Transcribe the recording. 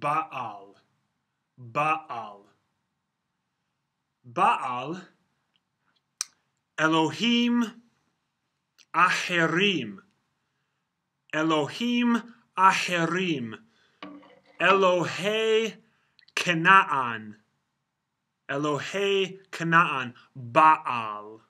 Baal. Baal. Baal. Elohim Aherim. Elohim Aherim. Elohe Canaan. Elohe Canaan. Baal.